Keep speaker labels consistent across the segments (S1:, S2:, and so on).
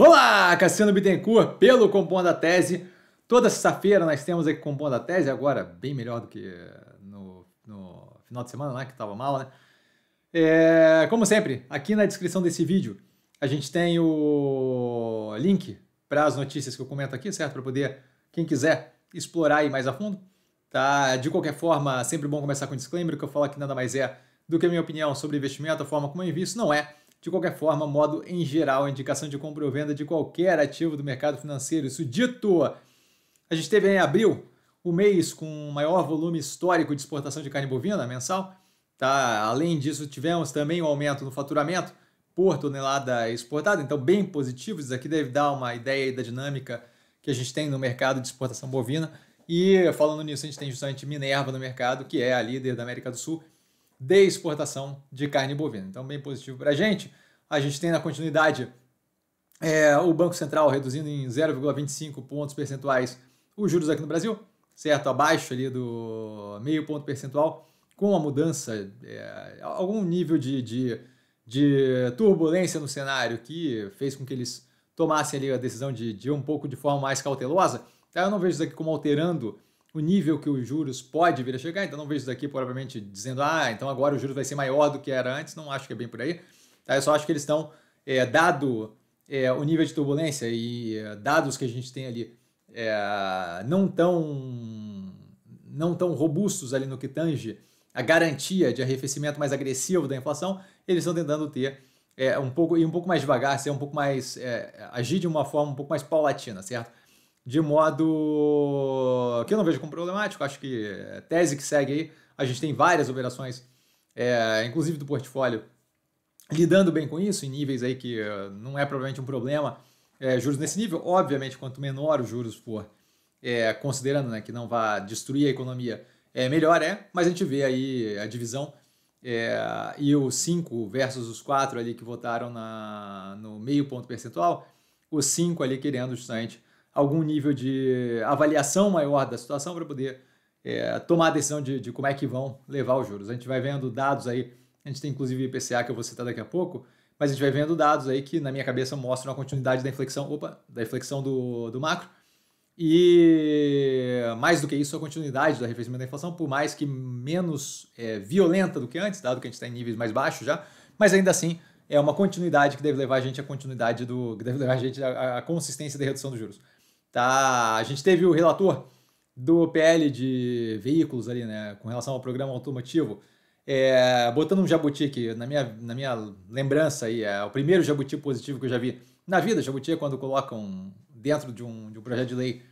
S1: Olá, Cassiano Bittencourt, pelo Compom da Tese. Toda sexta-feira nós temos aqui Compom da Tese, agora bem melhor do que eh, no, no final de semana, né, que estava mal, né? É, como sempre, aqui na descrição desse vídeo a gente tem o link para as notícias que eu comento aqui, certo? Para poder, quem quiser, explorar aí mais a fundo. Tá? De qualquer forma, sempre bom começar com um disclaimer, que eu falo que nada mais é do que a minha opinião sobre investimento, a forma como eu invisto, não é de qualquer forma, modo em geral, a indicação de compra ou venda de qualquer ativo do mercado financeiro. Isso dito, a gente teve em abril o mês com o maior volume histórico de exportação de carne bovina mensal. Tá? Além disso, tivemos também um aumento no faturamento por tonelada exportada, então bem positivo. Isso aqui deve dar uma ideia da dinâmica que a gente tem no mercado de exportação bovina. E falando nisso, a gente tem justamente Minerva no mercado, que é a líder da América do Sul, de exportação de carne bovina. Então, bem positivo para a gente. A gente tem na continuidade é, o Banco Central reduzindo em 0,25 pontos percentuais os juros aqui no Brasil, certo? Abaixo ali do meio ponto percentual, com a mudança, é, algum nível de, de, de, turbulência no cenário que fez com que eles tomassem ali a decisão de, de um pouco de forma mais cautelosa. Tá? Eu não vejo isso aqui como alterando o nível que os juros pode vir a chegar, então não vejo isso daqui provavelmente dizendo, ah, então agora o juros vai ser maior do que era antes, não acho que é bem por aí. Tá? Eu só acho que eles estão, é, dado é, o nível de turbulência e é, dados que a gente tem ali é, não tão não tão robustos ali no que tange a garantia de arrefecimento mais agressivo da inflação, eles estão tentando ter é, um pouco e um pouco mais devagar, ser um pouco mais é, agir de uma forma um pouco mais paulatina, certo? de modo que eu não vejo como problemático. Acho que é, tese que segue aí, a gente tem várias operações, é, inclusive do portfólio, lidando bem com isso, em níveis aí que é, não é provavelmente um problema. É, juros nesse nível, obviamente, quanto menor os juros for, é, considerando né, que não vá destruir a economia, é, melhor é, mas a gente vê aí a divisão é, e os 5 versus os 4 ali que votaram na, no meio ponto percentual, os 5 ali querendo justamente algum nível de avaliação maior da situação para poder é, tomar a decisão de, de, como é que vão levar os juros. A gente vai vendo dados aí, a gente tem inclusive IPCA que eu vou citar daqui a pouco, mas a gente vai vendo dados aí que na minha cabeça mostram a continuidade da inflexão, opa, da inflexão do, do macro. E mais do que isso, a continuidade do arrefecimento da inflação, por mais que menos é, violenta do que antes, dado que a gente está em níveis mais baixos já, mas ainda assim é uma continuidade que deve levar a gente à continuidade do. que deve levar a gente à, à consistência da redução dos juros. Tá, a gente teve o relator do PL de veículos ali, né, com relação ao programa automotivo, é, botando um jabuti aqui, na minha, na minha lembrança aí, é o primeiro jabuti positivo que eu já vi na vida, jabuti é quando colocam dentro de um, de um projeto de lei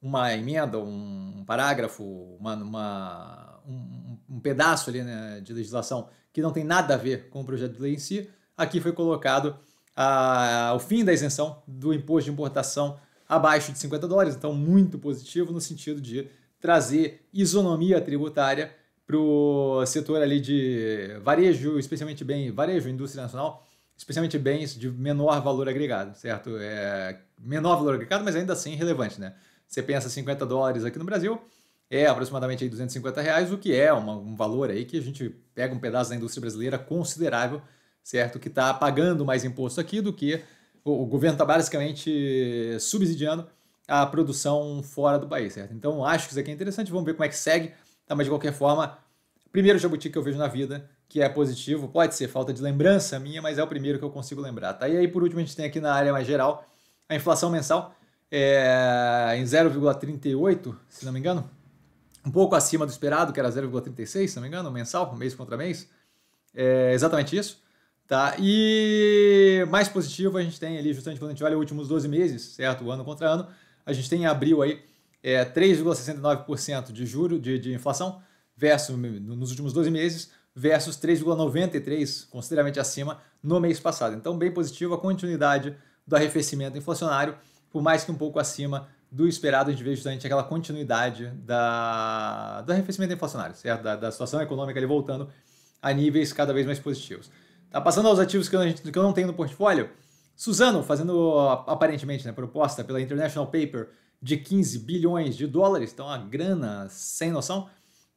S1: uma emenda, um parágrafo, uma, uma um, um, pedaço ali né, de legislação que não tem nada a ver com o projeto de lei em si, aqui foi colocado a, o fim da isenção do imposto de importação abaixo de 50 dólares, então muito positivo no sentido de trazer isonomia tributária para o setor ali de varejo, especialmente bem varejo, indústria nacional, especialmente bens de menor valor agregado, certo? É, menor valor agregado, mas ainda assim relevante, né? Você pensa 50 dólares aqui no Brasil, é aproximadamente aí 250 reais, o que é uma, um valor aí que a gente pega um pedaço da indústria brasileira considerável, certo? Que está pagando mais imposto aqui do que o governo está basicamente subsidiando a produção fora do país, certo? Então acho que isso aqui é interessante, vamos ver como é que segue, tá? mas de qualquer forma, primeiro jabuti que eu vejo na vida, que é positivo, pode ser falta de lembrança minha, mas é o primeiro que eu consigo lembrar, tá? E aí por último a gente tem aqui na área mais geral, a inflação mensal é em 0,38, se não me engano, um pouco acima do esperado, que era 0,36, se não me engano, mensal, mês contra mês, é exatamente isso. Tá? E mais positivo a gente tem ali, justamente quando a gente olha os últimos 12 meses, certo? Ano contra ano, a gente tem em abril aí é, 3,69% de juro de, de inflação versus nos últimos 12 meses versus 3,93, consideravelmente acima no mês passado. Então, bem positivo a continuidade do arrefecimento inflacionário, por mais que um pouco acima do esperado, a gente vê justamente aquela continuidade da, do arrefecimento inflacionário, certo? Da, da situação econômica ali voltando a níveis cada vez mais positivos. Tá passando aos ativos que, gente, que eu não tenho no portfólio. Suzano, fazendo aparentemente né, proposta pela International Paper de 15 bilhões de dólares, então uma grana sem noção,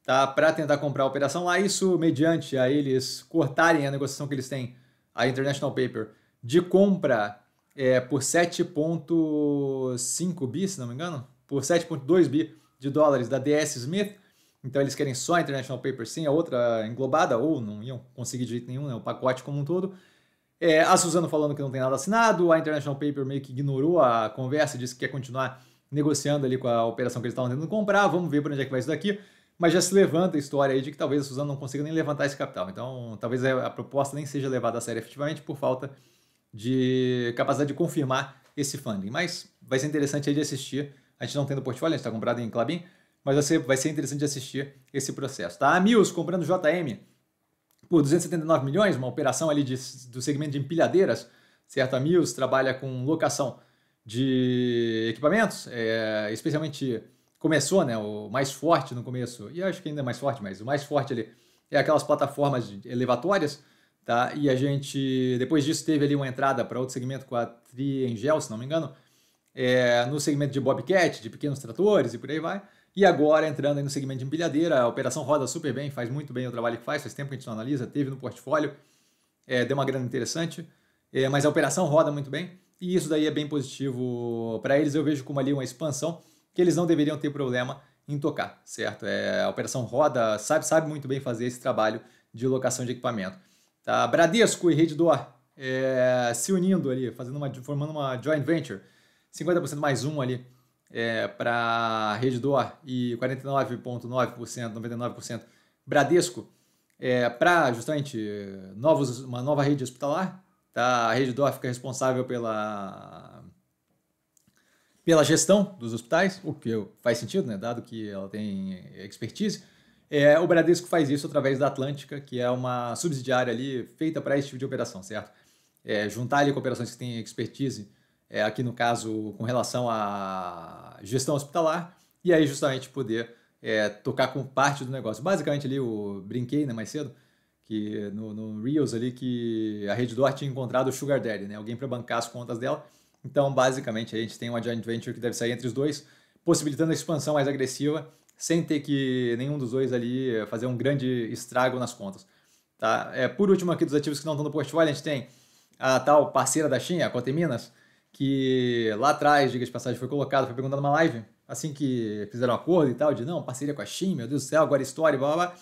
S1: tá, para tentar comprar a operação lá. Isso mediante a eles cortarem a negociação que eles têm, a International Paper, de compra é, por 7,5 bi, se não me engano, por 7,2 bi de dólares da DS Smith então eles querem só a International Paper Sim, a outra englobada, ou não iam conseguir de jeito nenhum, né? o pacote como um todo. É, a Suzano falando que não tem nada assinado, a International Paper meio que ignorou a conversa, disse que quer continuar negociando ali com a operação que eles estavam tentando comprar, vamos ver para onde é que vai isso daqui. Mas já se levanta a história aí de que talvez a Suzano não consiga nem levantar esse capital. Então talvez a proposta nem seja levada a sério efetivamente por falta de capacidade de confirmar esse funding. Mas vai ser interessante aí de assistir. A gente não tem no portfólio, a gente está comprado em Clabin, mas vai ser, vai ser interessante assistir esse processo. Tá? A Mills comprando JM por 279 milhões, uma operação ali de, do segmento de empilhadeiras, certo? A Mills trabalha com locação de equipamentos, é, especialmente começou, né, o mais forte no começo, e acho que ainda é mais forte, mas o mais forte ali é aquelas plataformas elevatórias, tá? E a gente, depois disso, teve ali uma entrada para outro segmento com a Triengel, se não me engano, é, no segmento de Bobcat, de pequenos tratores e por aí vai. E agora, entrando no segmento de empilhadeira, a operação roda super bem, faz muito bem o trabalho que faz, faz tempo que a gente não analisa, teve no portfólio, é, deu uma grana interessante, é, mas a operação roda muito bem e isso daí é bem positivo para eles. Eu vejo como ali uma expansão que eles não deveriam ter problema em tocar, certo? É, a operação roda, sabe, sabe muito bem fazer esse trabalho de locação de equipamento. Tá? Bradesco e Redditor é, se unindo ali, fazendo uma, formando uma joint venture, 50% mais um ali é, para Redditor e 49,9%, 99% Bradesco, é, para justamente novos, uma nova rede hospitalar. Tá? A Redditor fica responsável pela, pela gestão dos hospitais, o que faz sentido, né? dado que ela tem expertise. É, o Bradesco faz isso através da Atlântica, que é uma subsidiária ali feita para esse tipo de operação, certo? É, juntar ali com operações que têm expertise é, aqui no caso com relação à gestão hospitalar, e aí justamente poder é, tocar com parte do negócio. Basicamente ali eu brinquei né, mais cedo, que no, no Reels ali que a Reddor tinha encontrado o Sugar Daddy, né, alguém para bancar as contas dela. Então basicamente a gente tem uma joint venture que deve sair entre os dois, possibilitando a expansão mais agressiva, sem ter que nenhum dos dois ali fazer um grande estrago nas contas. Tá? É, por último aqui dos ativos que não estão no portfólio, a gente tem a tal parceira da China, a Coteminas, Minas, que lá atrás, diga de passagem, foi colocado, foi perguntado numa live, assim que fizeram um acordo e tal, de não, parceria com a Shin, meu Deus do céu, agora é história, blá blá blá,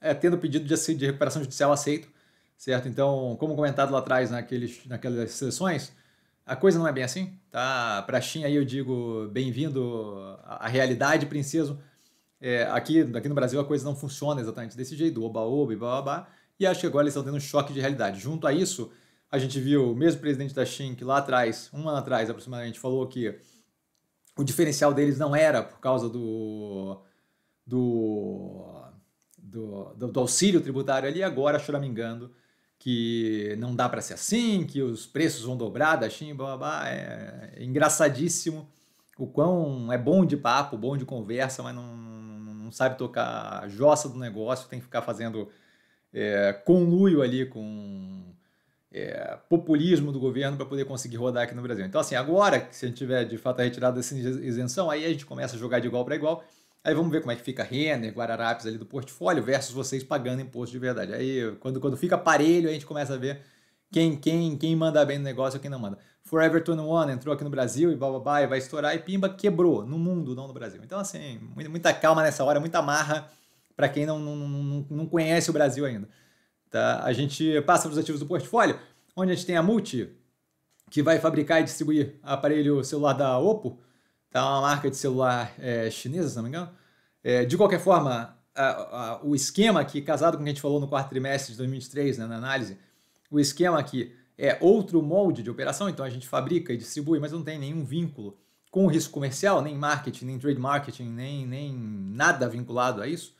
S1: é, tendo pedido de, de recuperação judicial aceito, certo? Então, como comentado lá atrás naqueles, naquelas sessões a coisa não é bem assim, tá? Para a Shin aí eu digo bem-vindo à realidade, princeso. É, aqui, aqui no Brasil a coisa não funciona exatamente desse jeito, oba-oba e blá blá blá, e acho que agora eles estão tendo um choque de realidade. Junto a isso, a gente viu o mesmo presidente da Shin, que lá atrás, um ano atrás aproximadamente, falou que o diferencial deles não era por causa do, do, do, do, do auxílio tributário ali, agora choramingando que não dá para ser assim, que os preços vão dobrar da China, blá, blá, blá. É engraçadíssimo o quão é bom de papo, bom de conversa, mas não, não sabe tocar a jossa do negócio, tem que ficar fazendo é, conluio ali com é, populismo do governo para poder conseguir rodar aqui no Brasil. Então, assim, agora que se a gente tiver de fato a retirada dessa isenção, aí a gente começa a jogar de igual para igual. Aí vamos ver como é que fica Renner, Guararapes ali do portfólio versus vocês pagando imposto de verdade. Aí quando, quando fica parelho, a gente começa a ver quem quem quem manda bem no negócio e quem não manda. Forever 21 entrou aqui no Brasil e bababá, e vai estourar e pimba, quebrou no mundo, não no Brasil. Então, assim, muita calma nessa hora, muita marra para quem não, não, não, não conhece o Brasil ainda. Tá? A gente passa para os ativos do portfólio, onde a gente tem a Multi, que vai fabricar e distribuir aparelho celular da Oppo, tá? uma marca de celular é, chinesa, se não me engano. É, de qualquer forma, a, a, o esquema aqui, casado com o que a gente falou no quarto trimestre de 2023, né, na análise, o esquema aqui é outro molde de operação, então a gente fabrica e distribui, mas não tem nenhum vínculo com o risco comercial, nem marketing, nem trade marketing, nem, nem nada vinculado a isso.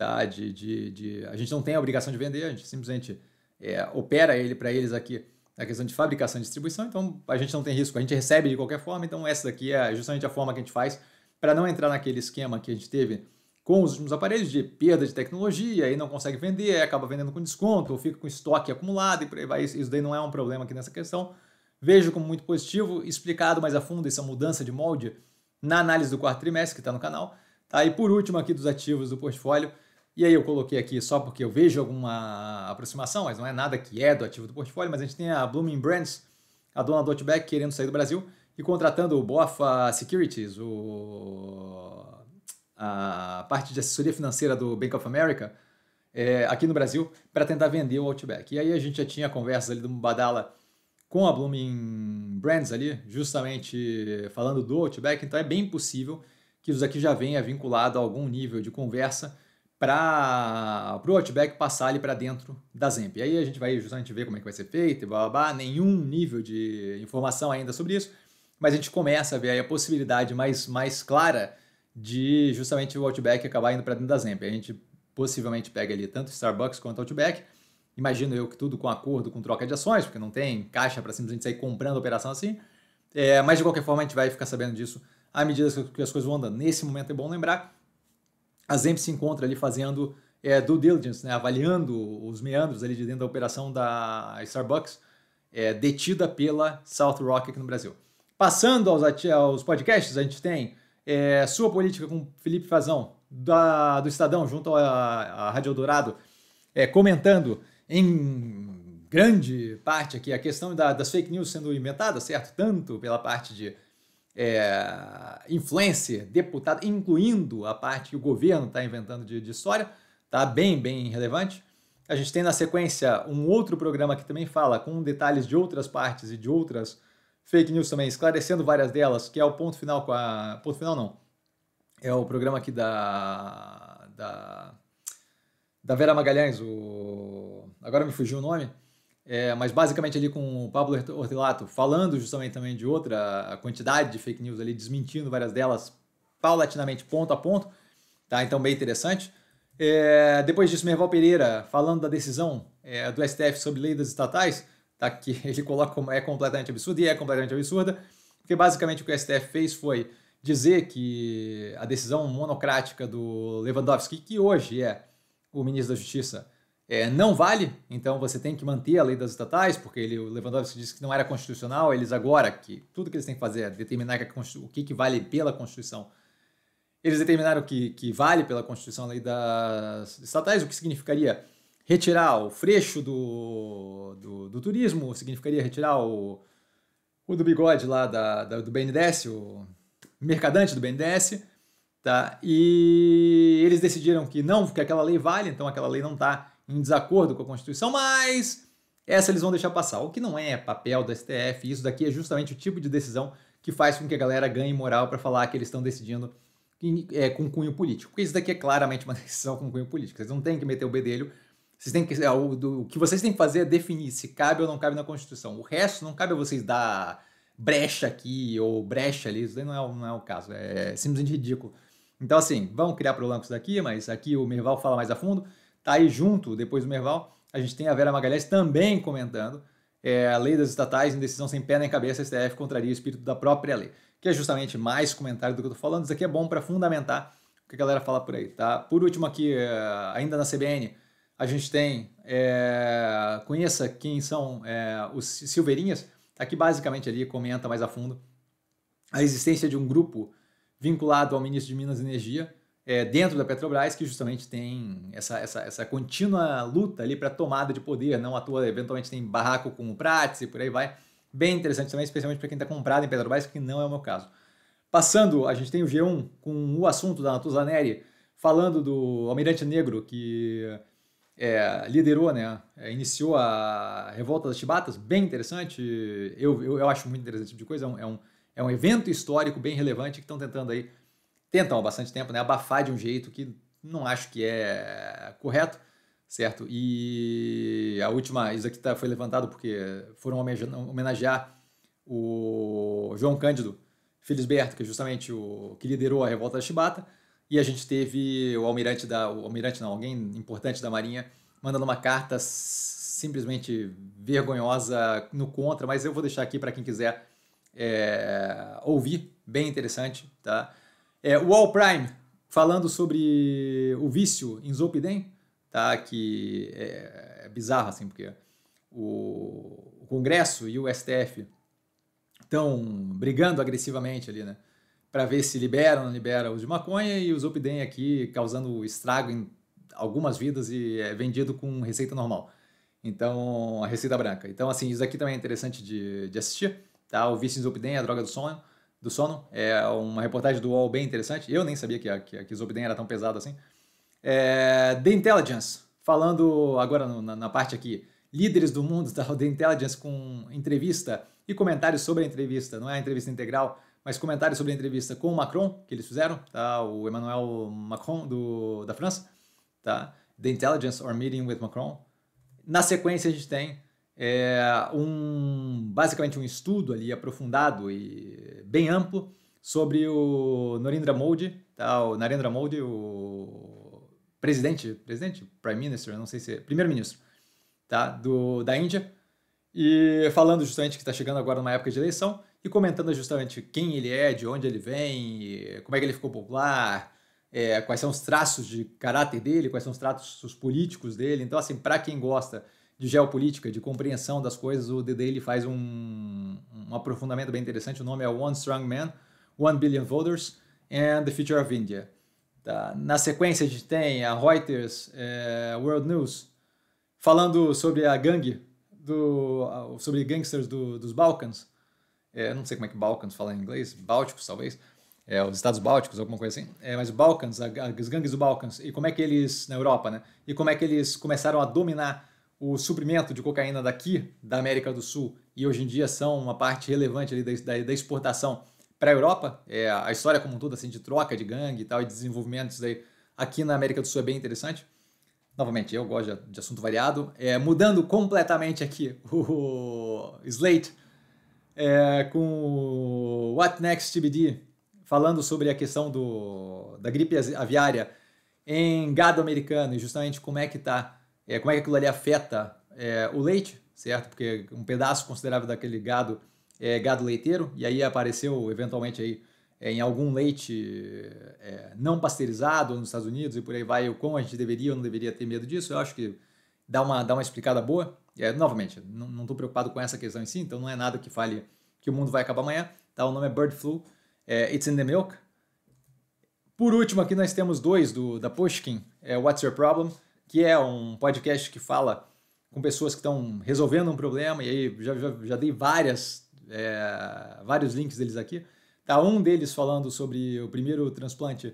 S1: Tá? De, de, de, a gente não tem a obrigação de vender, a gente simplesmente é, opera ele para eles aqui na questão de fabricação e distribuição, então a gente não tem risco, a gente recebe de qualquer forma, então essa daqui é justamente a forma que a gente faz para não entrar naquele esquema que a gente teve com os últimos aparelhos de perda de tecnologia, aí não consegue vender, aí acaba vendendo com desconto, ou fica com estoque acumulado e por aí vai. Isso daí não é um problema aqui nessa questão. Vejo como muito positivo, explicado mais a fundo essa mudança de molde na análise do quarto trimestre que está no canal. Tá? E por último aqui dos ativos do portfólio, e aí eu coloquei aqui só porque eu vejo alguma aproximação, mas não é nada que é do ativo do portfólio, mas a gente tem a Blooming Brands, a dona do Outback querendo sair do Brasil e contratando o Bofa Securities, o, a parte de assessoria financeira do Bank of America, é, aqui no Brasil, para tentar vender o Outback. E aí a gente já tinha conversas ali do Mubadala com a Blooming Brands ali, justamente falando do Outback, então é bem possível que isso aqui já venha vinculado a algum nível de conversa para o Outback passar ali para dentro da Zemp. E aí a gente vai justamente ver como é que vai ser feito e blá, blá, blá, nenhum nível de informação ainda sobre isso, mas a gente começa a ver a possibilidade mais, mais clara de justamente o Outback acabar indo para dentro da Zemp. A gente possivelmente pega ali tanto Starbucks quanto Outback, imagino eu que tudo com acordo, com troca de ações, porque não tem caixa para simplesmente sair comprando a operação assim, é, mas de qualquer forma a gente vai ficar sabendo disso à medida que as coisas vão andando. Nesse momento é bom lembrar a Zemp se encontra ali fazendo é, due diligence, né, avaliando os meandros ali de dentro da operação da Starbucks, é, detida pela South Rock aqui no Brasil. Passando aos, aos podcasts, a gente tem é, Sua Política com Felipe Fazão, da, do Estadão, junto à Rádio Dourado, é, comentando em grande parte aqui a questão da, das fake news sendo inventadas, certo? Tanto pela parte de é, influencer, deputado, incluindo a parte que o governo está inventando de, de história, tá bem, bem relevante. A gente tem na sequência um outro programa que também fala com detalhes de outras partes e de outras fake news também, esclarecendo várias delas, que é o ponto final com a. Ponto final não. É o programa aqui da. da, da Vera Magalhães, o. Agora me fugiu o nome é, mas basicamente ali com o Pablo Ortelato falando justamente também de outra quantidade de fake news ali, desmentindo várias delas paulatinamente, ponto a ponto. Tá? Então, bem interessante. É, depois disso, Merval Pereira falando da decisão é, do STF sobre lei das estatais, tá? que ele coloca como é completamente absurda e é completamente absurda, porque basicamente o que o STF fez foi dizer que a decisão monocrática do Lewandowski, que hoje é o ministro da Justiça, é, não vale, então você tem que manter a lei das estatais, porque ele, o Lewandowski disse que não era constitucional, eles agora, que tudo que eles têm que fazer é determinar o que, que vale pela Constituição. Eles determinaram que, que vale pela Constituição a lei das estatais, o que significaria retirar o freixo do, do, do turismo, significaria retirar o, o do bigode lá da, da, do BNDES, o mercadante do BNDES, tá? e eles decidiram que não, que aquela lei vale, então aquela lei não está em desacordo com a Constituição, mas essa eles vão deixar passar, o que não é papel do STF. Isso daqui é justamente o tipo de decisão que faz com que a galera ganhe moral para falar que eles estão decidindo é, com cunho político. Porque isso daqui é claramente uma decisão com cunho político. Vocês não têm que meter o bedelho. Vocês têm que, é, o, do, o que vocês têm que fazer é definir se cabe ou não cabe na Constituição. O resto não cabe a vocês dar brecha aqui ou brecha ali. Isso daí não é, não é o caso. É simplesmente ridículo. Então, assim, vamos criar problema com isso daqui, mas aqui o Merval fala mais a fundo. Tá aí junto, depois do Merval, a gente tem a Vera Magalhães também comentando é, a lei das estatais em decisão sem pé nem cabeça, a STF contraria o espírito da própria lei, que é justamente mais comentário do que eu tô falando, isso aqui é bom para fundamentar o que a galera fala por aí, tá? Por último aqui, é, ainda na CBN, a gente tem, é, conheça quem são é, os Silveirinhas, aqui tá? basicamente ali comenta mais a fundo a existência de um grupo vinculado ao ministro de Minas e Energia, é, dentro da Petrobras que justamente tem essa, essa, essa contínua luta ali para tomada de poder, não à toa, eventualmente tem barraco com o Prats e por aí vai. Bem interessante também, especialmente para quem está comprado em Petrobras, que não é o meu caso. Passando, a gente tem o G1 com o assunto da Natuza Neri, falando do Almirante Negro que é, liderou, né, é, iniciou a revolta das Chibatas, bem interessante, eu, eu, eu acho muito interessante esse tipo de coisa, é um, é um, é um evento histórico bem relevante que estão tentando aí tentam há bastante tempo né, abafar de um jeito que não acho que é correto, certo? E a última, isso aqui tá, foi levantado porque foram homenagear o João Cândido Felisberto, que é justamente o que liderou a revolta da Chibata, e a gente teve o almirante da, o almirante não, alguém importante da Marinha mandando uma carta simplesmente vergonhosa no contra, mas eu vou deixar aqui para quem quiser é, ouvir, bem interessante, tá? É, o All Prime, falando sobre o vício em zopidem, tá? que é, é bizarro, assim, porque o, o Congresso e o STF estão brigando agressivamente ali, né? Para ver se libera ou não libera os de maconha e os zopidem aqui causando estrago em algumas vidas e é vendido com receita normal. Então, a receita branca. Então, assim, isso aqui também é interessante de, de assistir, tá? O Vício em zopidem a droga do sonho do sono. É uma reportagem do UOL bem interessante. Eu nem sabia que a, que a era tão pesado assim. É, The Intelligence, falando agora no, na, na, parte aqui, líderes do mundo, da tá, The Intelligence com entrevista e comentários sobre a entrevista. Não é a entrevista integral, mas comentários sobre a entrevista com o Macron, que eles fizeram, tá? o Emmanuel Macron do, da França. Tá? The Intelligence or Meeting with Macron. Na sequência, a gente tem é, um, basicamente um estudo ali aprofundado e bem amplo sobre o Narendra Modi, tá? o Narendra Modi, o presidente, presidente, prime minister, não sei se, é, primeiro-ministro, tá? do da Índia, e falando justamente que está chegando agora numa época de eleição e comentando justamente quem ele é, de onde ele vem, como é que ele ficou popular, é, quais são os traços de caráter dele, quais são os traços políticos dele. Então, assim, para quem gosta de geopolítica, de compreensão das coisas, o DD ele faz um um aprofundamento bem interessante. O nome é One Strong Man, One Billion Voters and the Future of India. Tá. Na sequência, a gente tem a Reuters, é, World News, falando sobre a gangue, do, sobre gangsters do, dos Balcãs. É, não sei como é que Balcãs fala em inglês, Bálticos talvez, é, os Estados Bálticos, alguma coisa assim. É, mas o Balcãs, as gangues do Balcãs, e como é que eles, na Europa, né? E como é que eles começaram a dominar o suprimento de cocaína daqui da América do Sul e hoje em dia são uma parte relevante ali da, da, da exportação para a Europa. É, a história como um todo assim, de troca de gangue e tal, e desenvolvimentos aí aqui na América do Sul é bem interessante. Novamente, eu gosto de, de assunto variado. É, mudando completamente aqui o Slate é, com o What Next TBD, falando sobre a questão do, da gripe aviária em gado americano e justamente como é que está é, como é que aquilo ali afeta é, o leite, certo? Porque um pedaço considerável daquele gado é gado leiteiro, e aí apareceu eventualmente aí é, em algum leite é, não pasteurizado nos Estados Unidos e por aí vai, o quão a gente deveria ou não deveria ter medo disso, eu acho que dá uma, dá uma explicada boa. É, novamente, não estou preocupado com essa questão em si, então não é nada que fale que o mundo vai acabar amanhã. Tá? O nome é Bird Flu, é It's in the Milk. Por último, aqui nós temos dois do, da Pushkin, é What's Your Problem? que é um podcast que fala com pessoas que estão resolvendo um problema, e aí já, já, já dei várias, é, vários links deles aqui. Tá um deles falando sobre o primeiro transplante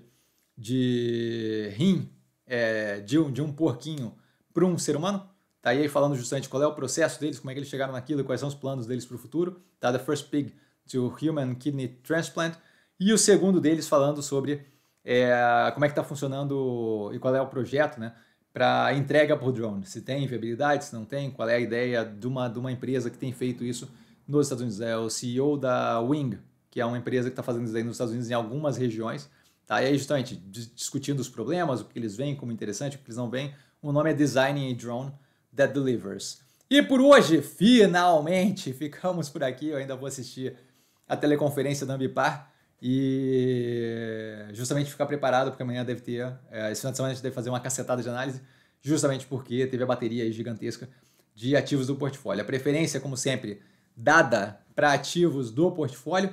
S1: de rim é, de, um, de um porquinho para um ser humano. Tá aí falando justamente qual é o processo deles, como é que eles chegaram naquilo, quais são os planos deles para o futuro. Tá, The First Pig to Human Kidney Transplant. E o segundo deles falando sobre é, como é que está funcionando e qual é o projeto, né? para entrega por drone. Se tem viabilidade, se não tem, qual é a ideia de uma, de uma empresa que tem feito isso nos Estados Unidos. É o CEO da Wing, que é uma empresa que está fazendo isso aí nos Estados Unidos em algumas regiões. Tá? E aí, justamente, discutindo os problemas, o que eles veem como interessante, o que eles não veem. O nome é Designing a Drone That Delivers. E por hoje, finalmente, ficamos por aqui. Eu ainda vou assistir a teleconferência da Ambipar e justamente ficar preparado, porque amanhã deve ter. É, esse final de semana a gente deve fazer uma cacetada de análise, justamente porque teve a bateria gigantesca de ativos do portfólio. A preferência, como sempre, dada para ativos do portfólio.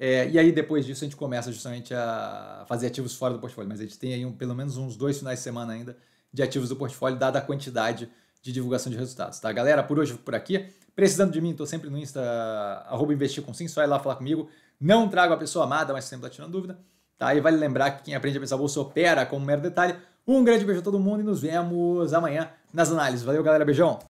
S1: É, e aí, depois disso, a gente começa justamente a fazer ativos fora do portfólio. Mas a gente tem aí um, pelo menos uns dois finais de semana ainda de ativos do portfólio, dada a quantidade de divulgação de resultados. Tá, galera? Por hoje, por aqui. Precisando de mim, estou sempre no Insta, arroba investir com sim, só ir lá falar comigo. Não trago a pessoa amada, mas sempre está tirando dúvida. Tá? E vale lembrar que quem aprende a pensar bolsa opera como um mero detalhe. Um grande beijo a todo mundo e nos vemos amanhã nas análises. Valeu, galera. Beijão.